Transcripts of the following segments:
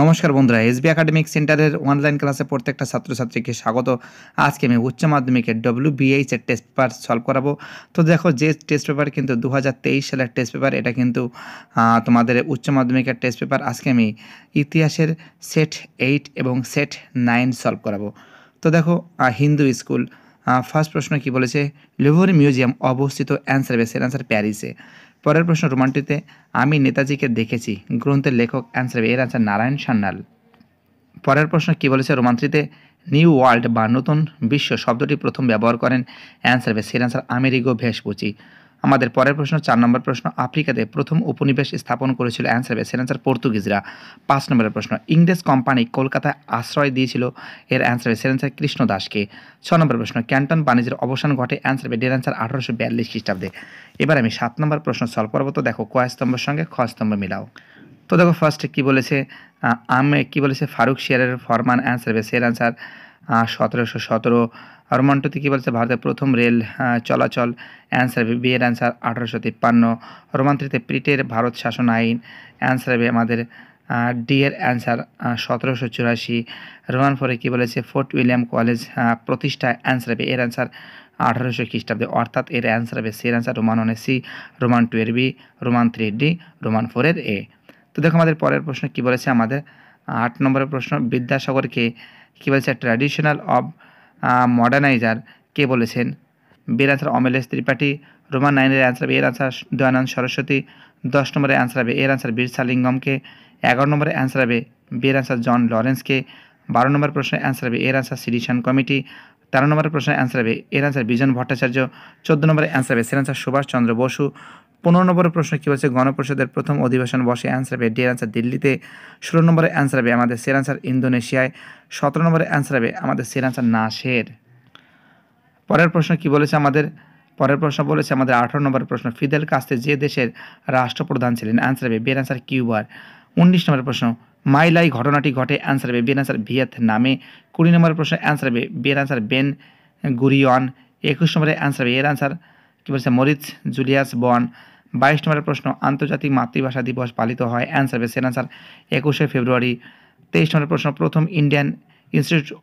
নমস্কার বন্ধুরা SB academic সেন্টারের অনলাইন ক্লাসে প্রত্যেকটা ছাত্রছাত্রীকে স্বাগত আজকে আমি উচ্চ মাধ্যমিকের ডব্লিউ বিএইচের টেস্ট পেপার সলভ করাবো তো দেখো যে টেস্ট পেপার কিন্তু দু সালের টেস্ট পেপার এটা কিন্তু তোমাদের উচ্চ মাধ্যমিকের টেস্ট পেপার আজকে আমি ইতিহাসের সেট এইট এবং সেট নাইন সলভ করাবো তো দেখো হিন্দু স্কুল ফার্স্ট প্রশ্ন কি বলেছে লিভোর মিউজিয়াম অবস্থিত অ্যান্সার বেসের অ্যান্সার প্যারিসে পরের প্রশ্ন রোমানটিতে আমি নেতাজিকে দেখেছি গ্রন্থের লেখক অ্যান্সার এর অ্যান্সার নারায়ণ সান্যাল পরের প্রশ্ন কি বলেছে রোমান্ত্রিতে নিউ ওয়ার্ল্ড বা নতুন বিশ্ব শব্দটি প্রথম ব্যবহার করেন অ্যান্সার সের অ্যান্সার আমেরিগো ভেসপুচি আমাদের পরের প্রশ্ন চার নম্বর প্রশ্ন আফ্রিকাতে প্রথম উপনিবেশ স্থাপন করেছিল অ্যান্সার বেছে অ্যান্সার পর্তুগিজরা পাঁচ নম্বরের প্রশ্ন ইংরেজ কোম্পানি কলকাতায় আশ্রয় দিয়েছিল এর অ্যান্সার বেছে অ্যান্সার কৃষ্ণ দাসকে ছ নম্বর প্রশ্ন ক্যান্টন বাণিজ্যের অবসান ঘটে অ্যান্সার বেডের অ্যান্সার আঠারোশো বিয়াল্লিশ খ্রিস্টাব্দে এবার আমি সাত নম্বর প্রশ্ন সল পর্বত দেখো কয়স্তম্ভের সঙ্গে খস্তম্ভ মিলাও তো দেখো ফার্স্টে কী বলেছে আমি কী বলেছে ফারুক শিয়ারের ফরমান অ্যান্সার বেসের অ্যান্সার সতেরোশো সতেরো আর রোমান্টুতে কী বলছে ভারতের প্রথম রেল চলাচল অ্যান্সার হবে বিয়ের অ্যান্সার আঠারোশো তিপ্পান্ন রোমান্ত্রিতে প্রিটের ভারত শাসন আইন অ্যান্সার হবে আমাদের ডিয়ের এর অ্যান্সার সতেরোশো চুরাশি রোমান ফোরে কী বলেছে ফোর্ট উইলিয়াম কলেজ প্রতিষ্ঠা অ্যান্সার হবে এর অ্যান্সার আঠারোশো খ্রিস্টাব্দে অর্থাৎ এর অ্যান্সার হবে সি এর অ্যান্সার রোমান ওয়ানের সি রোমান টু এর B Roman three D Roman ফোরের এ তো দেখো আমাদের পরের প্রশ্ন কী বলেছে আমাদের আট নম্বরের প্রশ্ন বিদ্যাসাগরকে কী বলেছে ট্র্যাডিশনাল অব মডার্নাইজার কে বলেছেন বের আনসার অমলেশ ত্রিপাঠী রোমান নাইনের অ্যান্সার হবে এর আনসার দয়ানন্দ সরস্বতী দশ নম্বরের অ্যান্সার হবে এর আনসার বীর সালিঙ্গমকে এগারো নম্বরে অ্যান্সার হবে বের আনসার জন লরেন্সকে বারো নম্বর প্রশ্নের অ্যান্সার হবে এর আনসার সিডিশন কমিটি তেরো নম্বরের প্রশ্নের অ্যান্সার হবে এর আনসার বিজন ভট্টাচার্য চোদ্দ নম্বরের অ্যান্সার হবে সের আনসার সুভাষচন্দ্র বসু পনেরো নম্বরের প্রশ্ন কী হচ্ছে গণপরিষদের প্রথম অধিবেশন বসে অ্যান্সার হবে ডিয়ার অ্যান্সার দিল্লিতে ষোলো নম্বরে অ্যান্সার হবে আমাদের সের অ্যান্সার ইন্দোনেশিয়ায় সতেরো নম্বরে অ্যান্সার হবে আমাদের সের অ্যান্সার নাসের পরের প্রশ্ন কী বলেছে আমাদের পরের প্রশ্ন বলেছে আমাদের আঠারো নম্বরের প্রশ্ন ফিদেল কাস্তে যে দেশের রাষ্ট্রপ্রধান ছিলেন অ্যান্সার হবে বিয়ের অ্যান্সার কিউবার উনিশ নম্বরের প্রশ্ন মাইলাই ঘটনাটি ঘটে অ্যান্সার হবে বিয়ের অ্যান্সার ভিয়েতনামে কুড়ি নম্বরের প্রশ্ন অ্যান্সার হবে বিয়ের অ্যান্সার বেন গুরিয়ন একুশ নম্বরের অ্যান্সার হবে এর অ্যান্সার কী বলছে মরিচ জুলিয়াস বন বাইশ নম্বরের প্রশ্ন আন্তর্জাতিক মাতৃভাষা দিবস পালিত হয় অ্যান্সার হবে অ্যান্সার একুশে ফেব্রুয়ারি তেইশ নম্বরের প্রশ্ন প্রথম ইন্ডিয়ান ইনস্টিটিউট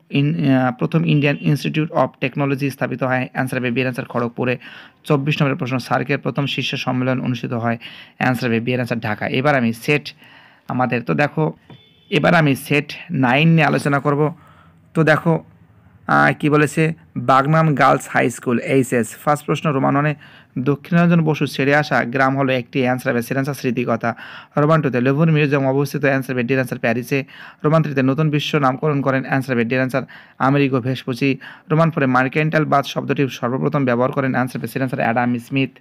প্রথম ইন্ডিয়ান ইনস্টিটিউট অফ টেকনোলজি স্থাপিত হয় অ্যান্সার হবে বিয়ের অ্যান্সার খড়গপুরে চব্বিশ নম্বরের প্রশ্ন সার্কের প্রথম শীর্ষ সম্মেলন অনুষ্ঠিত হয় অ্যান্সার হবে বিয়ের অ্যান্সার ঢাকা এবার আমি সেট আমাদের তো দেখো এবার আমি সেট নাইন নিয়ে আলোচনা করব তো দেখো কি বলেছে Bagnan girls high school H S first প্রশ্ন রোমাননে দক্ষিণারঞ্জন বসু ছেড়ে আসা গ্রাম হলো একটি অ্যান্সার হবে সেটা অ্যান্সার স্মৃতিকথা রোমান টুতে লেভুর মিউজিয়াম অবস্থিত অ্যান্সার হবে ডির অ্যান্সার প্যারিসে রোমান থ্রিতে নতুন বিশ্ব নামকরণ করেন অ্যান্সার হবে ডির আমেরিকো ভেসপুচি রোমান ফোরে মার্কেন্টাল বাদ শব্দটি সর্বপ্রথম ব্যবহার করেন অ্যান্সার হবে সেটা অ্যাডাম স্মিথ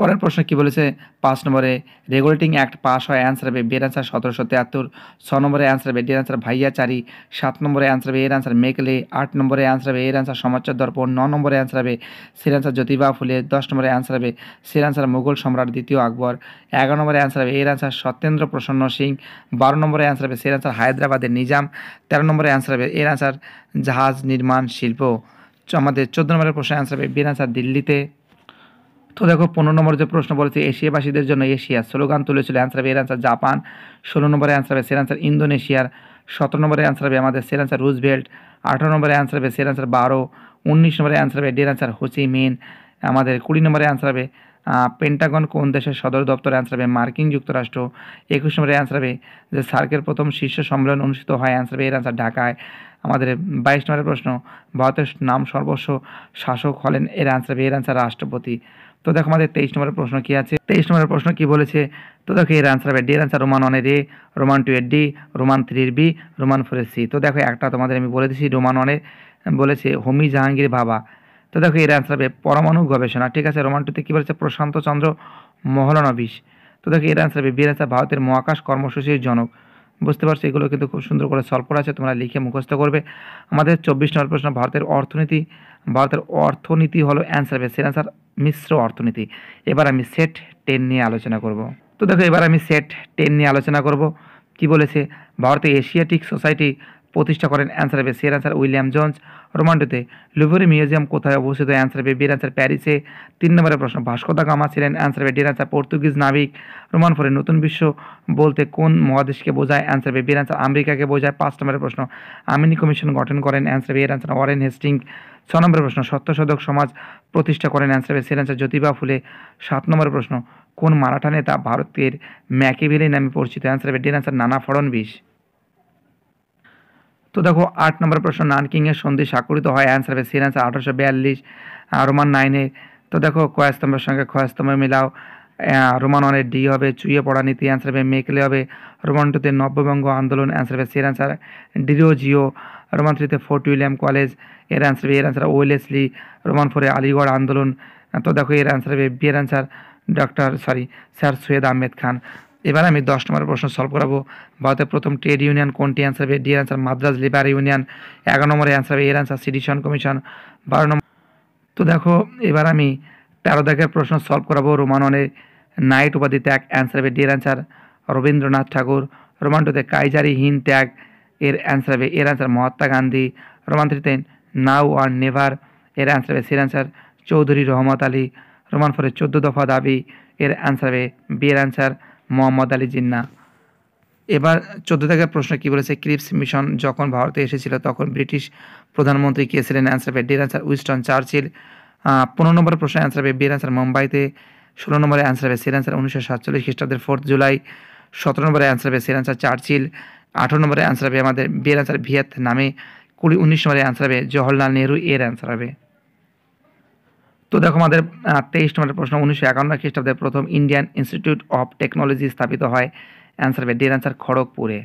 পরের প্রশ্ন কি বলেছে পাঁচ নম্বরে রেগুলেটিং অ্যাক্ট পাস হয় অ্যান্সার হবে বের অ্যান্সার সতেরোশো তেয়াত্তর ছ নম্বরে অ্যান্সার হবে ডি অ্যান্সার ভাইয়াচারি সাত নম্বরে অ্যান্সার হবে এর অ্যান্সার মেকলে আট নম্বরে অ্যান্সার হবে এর অ্যান্সার সমাচার দর্পণ ন নম্বরে অ্যান্সার হবে সির অ্যান্সার জ্যোতিবা ফুলে দশ নম্বরে অ্যান্সার হবে সির অ্যান্সার মুঘল সম্রাট দ্বিতীয় আকবর এগারো নম্বরে অ্যান্সার হবে এর অ্যান্সার সত্যেন্দ্র প্রসন্ন সিং বারো নম্বরে অ্যান্সার হবে সির অ্যান্সার হায়দ্রাবাদের নিজাম তেরো নম্বরে অ্যান্সার হবে এর অ্যান্সার জাহাজ নির্মাণ শিল্প আমাদের চোদ্দ নম্বরের প্রশ্নের অ্যান্সার হবে বিরাসার দিল্লিতে তো দেখো পনেরো নম্বর যে প্রশ্ন বলেছে এশিয়াবাসীদের জন্য এশিয়া স্লোগান তুলেছিল অ্যান্সার হবে এর অ্যান্সার জাপান ষোলো নম্বরে অ্যান্সার হবে সের অ্যান্সার ইন্দোনেশিয়ার সতেরো নম্বরে অ্যান্সার হবে আমাদের সের অ্যান্সার রুজবেল্ট আঠারো নম্বরে অ্যান্সার হবে সের অ্যান্সার বারো উনিশ নম্বরে অ্যান্সার হবে ডের অ্যান্সার হোচিমিন আমাদের কুড়ি নম্বরে অ্যান্সার হবে পেন্টাগন কোন দেশের সদর দপ্তর অ্যান্সার হবে মার্কিন যুক্তরাষ্ট্র একুশ নম্বরে অ্যান্সার হবে যে সার্কের প্রথম শীর্ষ সম্মেলন অনুষ্ঠিত হয় অ্যান্সার হবে এর অ্যান্সার ঢাকায় আমাদের বাইশ নম্বরের প্রশ্ন ভারতের নাম সর্বস্ব শাসক হলেন এর অ্যান্সার হবে এর অ্যান্সার রাষ্ট্রপতি তো দেখো আমাদের তেইশ নম্বরের প্রশ্ন কী আছে তেইশ নম্বরের প্রশ্ন কি বলেছে তো দেখো এর আনসার হবে ডি এর আনসার রোমান ওয়ানের এ রোমান টু এর ডি রোমান থ্রির বি রোমান ফোরের সি তো দেখো একটা তোমাদের আমি বলে দিছি রোমান ওয়ানের বলেছে হোমি জাহাঙ্গীর বাবা তো দেখো এর আনসার হবে পরমাণু গবেষণা ঠিক আছে রোমান টুতে কী বলেছে প্রশান্ত চন্দ্র মহলানবিশ তো দেখো এর আনসার হবে বি আনসার ভারতের মহাকাশ কর্মসূচির জনক বুঝতে পারছো এগুলো কিন্তু খুব সুন্দর করে সলভ করা আছে তোমরা লিখে মুখস্থ করবে আমাদের চব্বিশ নম্বর প্রশ্ন ভারতের অর্থনীতি ভারতের অর্থনীতি হলো অ্যান্সার হবে সে অ্যান্সার মিশ্র অর্থনীতি এবার আমি সেট টেন নিয়ে আলোচনা করব তো দেখো এবার আমি সেট টেন নিয়ে আলোচনা করব কি বলেছে ভারতে এশিয়াটিক সোসাইটি প্রতিষ্ঠা করেন অ্যান্সার হবে সের অ্যান্সার উইলিয়াম জন্স রোমান্ডোতে লুভরি মিউজিয়াম কোথায় অবস্থিত অ্যান্সার হবে বীর অ্যান্সার প্যারিসে তিন নম্বরের প্রশ্ন ভাস্কো দা গামা ছিলেন অ্যান্সার হবে ডির অ্যান্সার পর্তুগিজ নাবিক রোমান ফরে নতুন বিশ্ব বলতে কোন মহাদেশকে বোঝায় অ্যান্সার হবে বীর অ্যান্সার আমেরিকাকে বোঝায় পাঁচ নম্বরের প্রশ্ন আমিনি কমিশন গঠন করেন অ্যান্সার হবে এর অ্যান্সার ওয়ারেন হেস্টিং ছ নম্বরের প্রশ্ন সত্যশোধক সমাজ প্রতিষ্ঠা করেন অ্যান্সার হবে সের অ্যান্সার জ্যোতিবা ফুলে সাত নম্বরের প্রশ্ন কোন মারাঠা নেতা ভারতের ম্যাকেভিলে নামে পরিচিত অ্যান্সার হবে ডির অ্যান্সার নানা ফড়নবিশ তো দেখো আট নম্বর প্রশ্ন নানকিংয়ের কিংয়ের সন্ধি স্বাক্ষরিত হয় অ্যান্সার হবে সির অ্যান্সার আঠারোশো বিয়াল্লিশ রোমান নাইনে তো দেখো কয়াস্তম্ভের সঙ্গে খয়াস্তম্ভ মিলাও রোমান ওয়ানের ডি হবে চুইয়ে পড়া নীতি অ্যান্সার হবে মেকলে হবে রোমান টুতে নব্যবঙ্গ আন্দোলন অ্যান্সার হবে সির ডিরো জিও রোমান থ্রিতে ফোর্ট উইলিয়াম কলেজ এর অ্যান্সার হবে এর অ্যান্সার ওয়েলেসলি রোমান ফোরে আলিগড় আন্দোলন তো দেখো এর অ্যান্সার হবে বিয়ের answer doctor sorry sir Syed Ahmed Khan এবার আমি দশ নম্বর প্রশ্ন সলভ করাবো ভারতের প্রথম ট্রেড ইউনিয়ন কোনটি অ্যান্সার হবে D answer Madras labour union এগারো নম্বরে অ্যান্সার হবে এর অ্যান্সার সিটিশন কমিশন বারো নম্বর তো দেখো এবার আমি তেরো দাগের প্রশ্ন সলভ করাবো রোমাননের নাইট উপাধি ত্যাগ অ্যান্সার হবে D answer Rabindranath Thakur Roman টুতে কাইজারি হিন ত্যাগ এর অ্যান্সার হবে এর অ্যান্সার মহাত্মা গান্ধী রোমান থ্রিতে নাও আর নেভার এর অ্যান্সার হবে সির অ্যান্সার চৌধুরী রহমত আলী রোমান ফোরের চোদ্দো দফা দাবি এর অ্যান্সার হবে বি এর অ্যান্সার মোহাম্মদ আলী জিন্না এবার চোদ্দ থেকে প্রশ্ন কি বলেছে ক্রিপস মিশন যখন ভারতে এসেছিল তখন ব্রিটিশ প্রধানমন্ত্রী কে ছিলেন অ্যান্সার হবে ডি অ্যান্সার উইস্টন চার্চিল পনেরো নম্বরের প্রশ্ন অ্যান্সার হবে বি অ্যান্সার মুম্বাইতে ষোলো নম্বরে অ্যান্সার হবে সির অ্যান্সার উনিশশো সাতচল্লিশ খ্রিস্টাব্দের ফোর্থ জুলাই সতেরো নম্বরে অ্যান্সার হবে সির অ্যান্সার চার্চিল আঠেরো নম্বরে অ্যান্সার হবে আমাদের বিয়ের অ্যান্সার ভিয়েত নামে কুড়ি উনিশ নম্বরে অ্যান্সার হবে জওহরলাল নেহরু এর অ্যান্সার হবে তো দেখো আমাদের তেইশ নম্বরের প্রশ্ন উনিশশো একান্ন খ্রিস্টাব্দে প্রথম ইন্ডিয়ান ইনস্টিটিউট অফ টেকনোলজি স্থাপিত হয় অ্যান্সার হবে ডের অ্যান্সার খড়গপুরে